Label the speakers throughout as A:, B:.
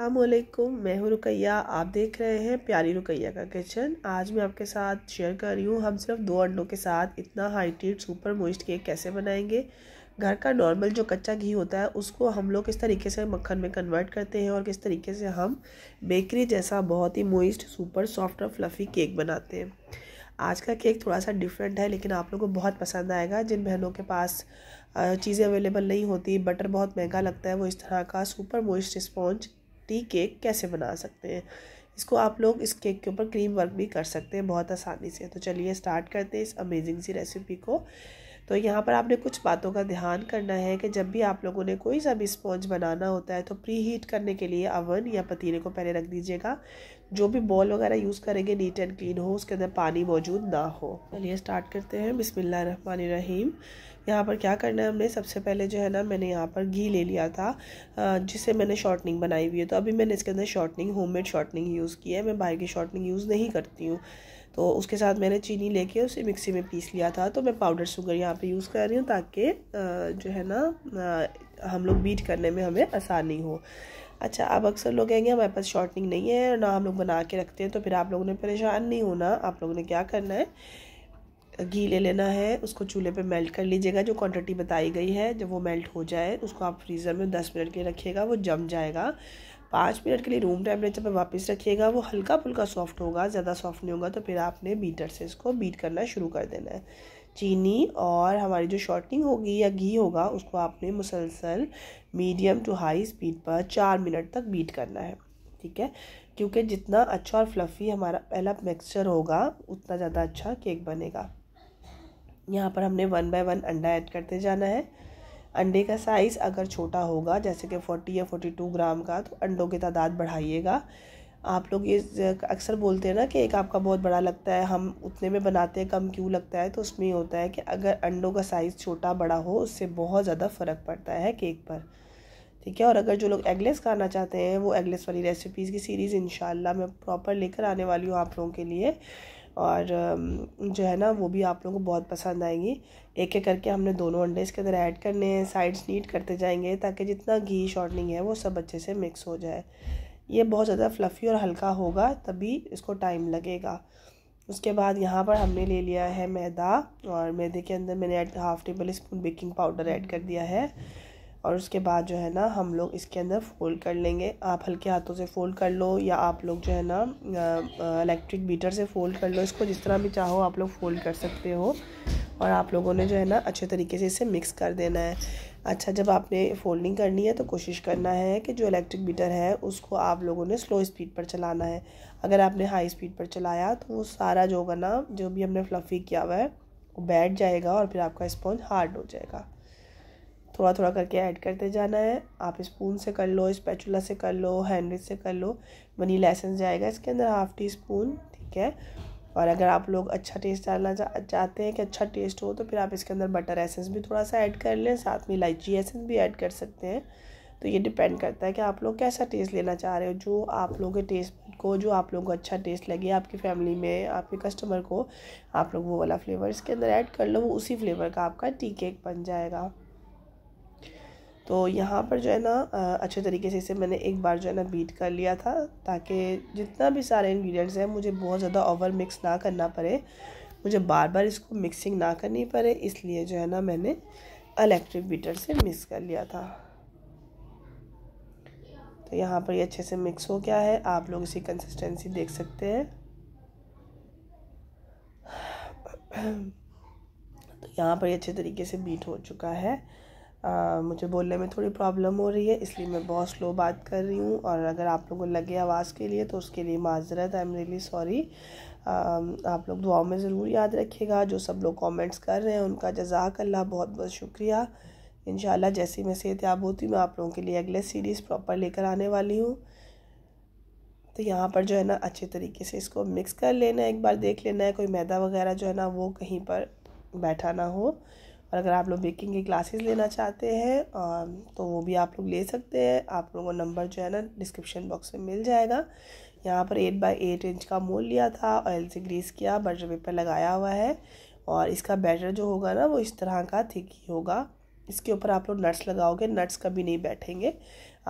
A: अल्लाम मैं हूँ रुकैया आप देख रहे हैं प्यारी रुकैया का किचन आज मैं आपके साथ शेयर कर रही हूँ हम सिर्फ दो अंडों के साथ इतना हाइटेड सुपर मोइस्ट केक कैसे बनाएंगे घर का नॉर्मल जो कच्चा घी होता है उसको हम लोग किस तरीके से मक्खन में कन्वर्ट करते हैं और किस तरीके से हम बेकरी जैसा बहुत ही मोइस्ट सुपर सॉफ्ट और फ्लफ़ी केक बनाते हैं आज का केक थोड़ा सा डिफरेंट है लेकिन आप लोगों को बहुत पसंद आएगा जिन बहनों के पास चीज़ें अवेलेबल नहीं होती बटर बहुत महंगा लगता है वो इस तरह का super moist sponge tea cake कैसे बना सकते हैं इसको आप लोग इस केक के ऊपर क्रीम वर्क भी कर सकते हैं बहुत आसानी से तो चलिए स्टार्ट करते हैं इस अमेजिंग सी रेसिपी को तो यहाँ पर आपने कुछ बातों का ध्यान करना है कि जब भी आप लोगों ने कोई सा भी स्पॉन्ज बनाना होता है तो प्री हीट करने के लिए अवन या पतीले को पहले रख दीजिएगा जो भी बॉल वगैरह यूज़ करेंगे नीट एंड क्लीन हो उसके अंदर पानी मौजूद ना हो चलिए स्टार्ट करते हैं रहमान रहीम यहाँ पर क्या करना है हमने सबसे पहले जो है ना मैंने यहाँ पर घी ले लिया था जिसे मैंने शॉर्टनिंग बनाई हुई है तो अभी मैंने इसके अंदर शॉर्टनिंग होममेड शॉर्टनिंग यूज़ की है मैं बाहर की शॉर्टनिंग यूज़ नहीं करती हूँ तो उसके साथ मैंने चीनी लेके उसे मिक्सी में पीस लिया था तो मैं पाउडर शुगर यहाँ पे यूज़ कर रही हूँ ताकि जो है ना हम लोग बीट करने में हमें आसानी हो अच्छा आप अक्सर लोग कहेंगे हमारे पास शॉर्टनिंग नहीं है और ना हम लोग बना के रखते हैं तो फिर आप लोगों ने परेशान नहीं होना आप लोगों ने क्या करना है घी ले लेना है उसको चूल्हे पे मेल्ट कर लीजिएगा जो क्वांटिटी बताई गई है जब वो मेल्ट हो जाए उसको आप फ्रीज़र में दस मिनट के रखिएगा वो जम जाएगा पाँच मिनट के लिए रूम टेम्परेचर पर वापस रखिएगा वो हल्का फुल्का सॉफ्ट होगा ज़्यादा सॉफ्ट नहीं होगा तो फिर आपने बीटर से इसको बीट करना शुरू कर देना है चीनी और हमारी जो शॉर्टिंग होगी या घी होगा उसको आपने मुसलसल मीडियम टू हाई स्पीड पर चार मिनट तक बीट करना है ठीक है क्योंकि जितना अच्छा और फ्लफ़ी हमारा पहला मिक्सचर होगा उतना ज़्यादा अच्छा केक बनेगा यहाँ पर हमने वन बाय वन अंडा ऐड करते जाना है अंडे का साइज़ अगर छोटा होगा जैसे कि फोर्टी या फोर्टी टू ग्राम का तो अंडों की तादाद बढ़ाइएगा आप लोग ये अक्सर बोलते हैं ना कि एक आपका बहुत बड़ा लगता है हम उतने में बनाते हैं कम क्यों लगता है तो उसमें ये होता है कि अगर अंडों का साइज़ छोटा बड़ा हो उससे बहुत ज़्यादा फ़र्क पड़ता है केक पर ठीक है और अगर जो लोग एगलेस खाना चाहते हैं वो एगलेस वाली रेसिपीज़ की सीरीज़ इन मैं प्रॉपर लेकर आने वाली हूँ आप लोगों के लिए और जो है ना वो भी आप लोगों को बहुत पसंद आएंगी एक एक करके हमने दोनों अंडे इसके अंदर ऐड करने हैं साइड्स नीट करते जाएंगे ताकि जितना घी शॉर्टनिंग है वो सब अच्छे से मिक्स हो जाए ये बहुत ज़्यादा फ्लफ़ी और हल्का होगा तभी इसको टाइम लगेगा उसके बाद यहाँ पर हमने ले लिया है मैदा और मैदे के अंदर मैंने half tablespoon baking powder add कर दिया है और उसके बाद जो है ना हम लोग इसके अंदर फोल्ड कर लेंगे आप हल्के हाथों से फोल्ड कर लो या आप लोग जो है ना इलेक्ट्रिक बीटर से फोल्ड कर लो इसको जिस तरह भी चाहो आप लोग फोल्ड कर सकते हो और आप लोगों ने जो है ना अच्छे तरीके से इसे मिक्स कर देना है अच्छा जब आपने फोल्डिंग करनी है तो कोशिश करना है कि जो इलेक्ट्रिक बीटर है उसको आप लोगों ने स्लो स्पीड पर चलाना है अगर आपने हाई स्पीड पर चलाया तो वो सारा जो होगा ना जो भी हमने फ्लफ़ी किया हुआ है वो बैठ जाएगा और फिर आपका स्पॉन्ज हार्ड हो जाएगा थोड़ा थोड़ा करके ऐड करते जाना है आप स्पून से कर लो स्पैचुला से कर लो हैंड से कर लो मनी एसेंस जाएगा इसके अंदर हाफ़ टी स्पून ठीक है और अगर आप लोग अच्छा टेस्ट डालना चाहते हैं कि अच्छा टेस्ट हो तो फिर आप इसके अंदर बटर एसेंस भी थोड़ा सा ऐड कर लें साथ में इलायची एसेंस भी ऐड कर सकते हैं तो ये डिपेंड करता है कि आप लोग कैसा टेस्ट लेना चाह रहे हो जो आप लोगों के टेस्ट को जो आप लोगों को अच्छा टेस्ट लगे आपकी फैमिली में आपके कस्टमर को आप लोग वो वाला फ्लेवर इसके अंदर ऐड कर लो वो उसी फ्लेवर का आपका टी केक बन जाएगा तो यहाँ पर जो है ना अच्छे तरीके से इसे मैंने एक बार जो है ना बीट कर लिया था ताकि जितना भी सारे इंग्रेडिएंट्स हैं मुझे बहुत ज़्यादा ओवर मिक्स ना करना पड़े मुझे बार बार इसको मिक्सिंग ना करनी पड़े इसलिए जो है ना मैंने इलेक्ट्रिक बीटर से मिक्स कर लिया था तो यहाँ पर ये अच्छे से मिक्स हो गया है आप लोग इसकी कंसिस्टेंसी देख सकते हैं तो यहाँ पर ये अच्छे तरीके से बीट हो चुका है मुझे बोलने में थोड़ी प्रॉब्लम हो रही है इसलिए मैं बहुत स्लो बात कर रही हूँ और अगर आप लोगों को लगे आवाज़ के लिए तो उसके लिए माजरत आई एम रियली सॉरी आप लोग दुआओं में ज़रूर याद रखिएगा जो सब लोग कमेंट्स कर रहे हैं उनका जजाक अल्लाह बहुत बहुत शुक्रिया इन जैसे मैं सेहतियाब होती हूँ मैं आप लोगों के लिए अगले सीरीज़ प्रॉपर लेकर आने वाली हूँ तो यहाँ पर जो है ना अच्छे तरीके से इसको मिक्स कर लेना है एक बार देख लेना है कोई मैदा वगैरह जो है ना वो कहीं पर बैठा ना हो और अगर आप लोग बेकिंग की क्लासेस लेना चाहते हैं तो वो भी आप लोग ले सकते हैं आप लोगों को नंबर जो है ना डिस्क्रिप्शन बॉक्स में मिल जाएगा यहाँ पर एट बाई एट इंच का मोल लिया था ऑयल से ग्रीस किया बटर पेपर लगाया हुआ है और इसका बैटर जो होगा ना वो इस तरह का थिक ही होगा इसके ऊपर आप लोग नट्स लगाओगे नट्स कभी नहीं बैठेंगे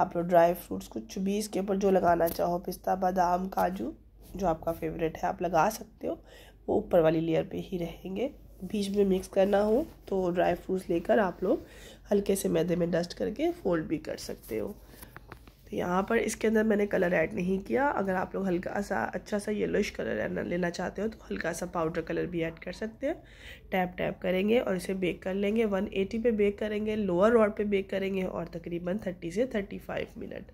A: आप लोग ड्राई फ्रूट्स कुछ भी इसके ऊपर जो लगाना चाहो पिस्ता बादाम काजू जो आपका फेवरेट है आप लगा सकते हो वो ऊपर वाली लेयर पे ही रहेंगे बीच में मिक्स करना हो तो ड्राई फ्रूट्स लेकर आप लोग हल्के से मैदे में डस्ट करके फोल्ड भी कर सकते हो तो यहाँ पर इसके अंदर मैंने कलर ऐड नहीं किया अगर आप लोग हल्का सा अच्छा सा येलोइश कलर लेना चाहते हो तो हल्का सा पाउडर कलर भी ऐड कर सकते हैं टैप टैप करेंगे और इसे बेक कर लेंगे 180 पे बेक करेंगे लोअर रॉड पे बेक करेंगे और तकरीबन 30 से 35 मिनट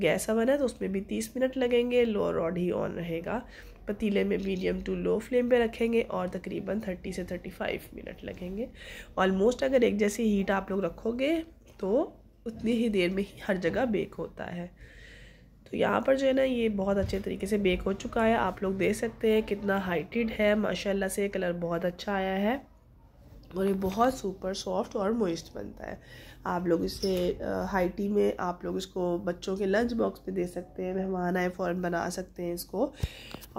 A: गैस अवन है तो उसमें भी 30 मिनट लगेंगे लोअर रॉड ही ऑन रहेगा पतीले में मीडियम टू लो फ्लेम पे रखेंगे और तकरीबन 30 से 35 मिनट लगेंगे ऑलमोस्ट अगर एक जैसी हीट आप लोग रखोगे तो उतनी ही देर में ही हर जगह बेक होता है तो यहाँ पर जो है ना ये बहुत अच्छे तरीके से बेक हो चुका है आप लोग देख सकते हैं कितना हाइटेड है माशाल्लाह से कलर बहुत अच्छा आया है और ये बहुत सुपर सॉफ्ट और मोइस्ट बनता है आप लोग इसे हाई टी में आप लोग इसको बच्चों के लंच बॉक्स में दे सकते हैं मेहमान आए फ़ौरन बना सकते हैं इसको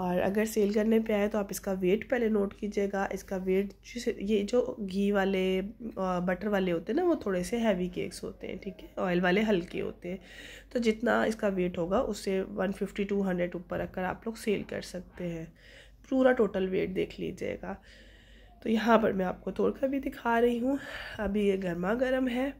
A: और अगर सेल करने पे आए तो आप इसका वेट पहले नोट कीजिएगा इसका वेट जिस ये जो घी वाले बटर वाले होते हैं ना वो थोड़े से हैवी केक्स होते हैं ठीक है ऑयल वाले हल्के होते हैं तो जितना इसका वेट होगा उससे वन फिफ्टी टू हंड्रेड ऊपर रखकर आप लोग सेल कर सकते हैं पूरा टोटल वेट देख लीजिएगा तो यहाँ पर मैं आपको तोड़कर भी दिखा रही हूँ अभी ये गर्मा गर्म है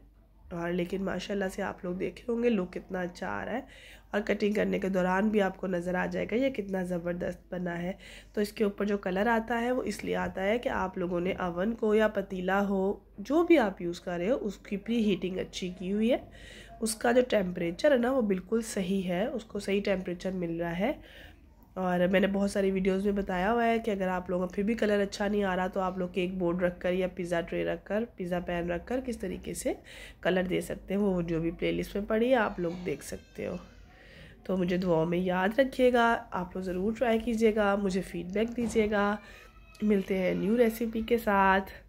A: और लेकिन माशाल्लाह से आप लोग देखे होंगे लुक कितना अच्छा आ रहा है और कटिंग करने के दौरान भी आपको नज़र आ जाएगा ये कितना ज़बरदस्त बना है तो इसके ऊपर जो कलर आता है वो इसलिए आता है कि आप लोगों ने अवन को या पतीला हो जो भी आप यूज़ कर रहे हो उसकी प्री हीटिंग अच्छी की हुई है उसका जो टेम्परेचर है ना वो बिल्कुल सही है उसको सही टेम्परेचर मिल रहा है और मैंने बहुत सारी वीडियोस में बताया हुआ है कि अगर आप लोगों का फिर भी कलर अच्छा नहीं आ रहा तो आप लोग केक बोर्ड रख कर या पिज़्ज़ा ट्रे रख कर पिज़्ज़ा पैन रख कर किस तरीके से कलर दे सकते हैं वो जो भी प्लेलिस्ट में पड़ी है आप लोग देख सकते हो तो मुझे दुआओं में याद रखिएगा आप लोग ज़रूर ट्राई कीजिएगा मुझे फ़ीडबैक दीजिएगा मिलते हैं न्यू रेसिपी के साथ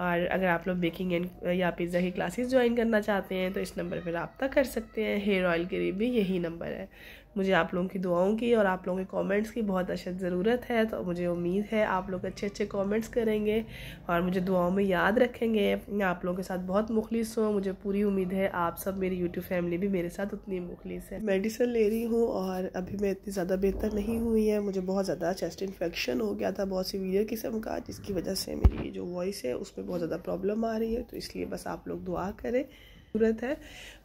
A: और अगर आप लोग बेकिंग एंड या पिज़्ज़ा की क्लासेस ज्वाइन करना चाहते हैं तो इस नंबर पर रबता कर सकते हैं हेयर ऑयल के लिए भी यही नंबर है मुझे आप लोगों की दुआओं की और आप लोगों के कमेंट्स की बहुत अशद ज़रूरत है तो मुझे उम्मीद है आप लोग अच्छे अच्छे कमेंट्स करेंगे और मुझे दुआओं में याद रखेंगे मैं आप लोगों के साथ बहुत मुखलिस हूँ मुझे पूरी उम्मीद है आप सब मेरी यूट्यूब फैमिली भी मेरे साथ उतनी मुखलिस है मेडिसिन ले रही हूँ और अभी मैं इतनी ज़्यादा बेहतर नहीं हुई है मुझे बहुत ज़्यादा चेस्ट इन्फेक्शन हो गया था बहुत सीवियर किस्म का जिसकी वजह से मेरी जो वॉइस है उसमें बहुत ज़्यादा प्रॉब्लम आ रही है तो इसलिए बस आप लोग दुआ करें खूबसूरत है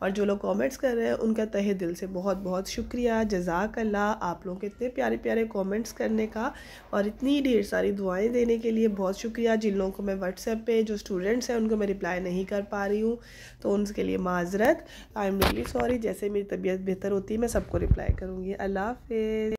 A: और जो लोग कमेंट्स कर रहे हैं उनका तहे दिल से बहुत बहुत शुक्रिया जजाक अल्लाह आप लोगों के इतने प्यारे प्यारे कमेंट्स करने का और इतनी ढेर सारी दुआएं देने के लिए बहुत शुक्रिया जिन लोगों को मैं व्हाट्सएप पे जो स्टूडेंट्स हैं उनको मैं रिप्लाई नहीं कर पा रही हूँ तो उनके लिए माजरत आई एम रियली सॉरी जैसे मेरी तबीयत बेहतर होती है मैं सबको रिप्लाई करूँगी अल्लाह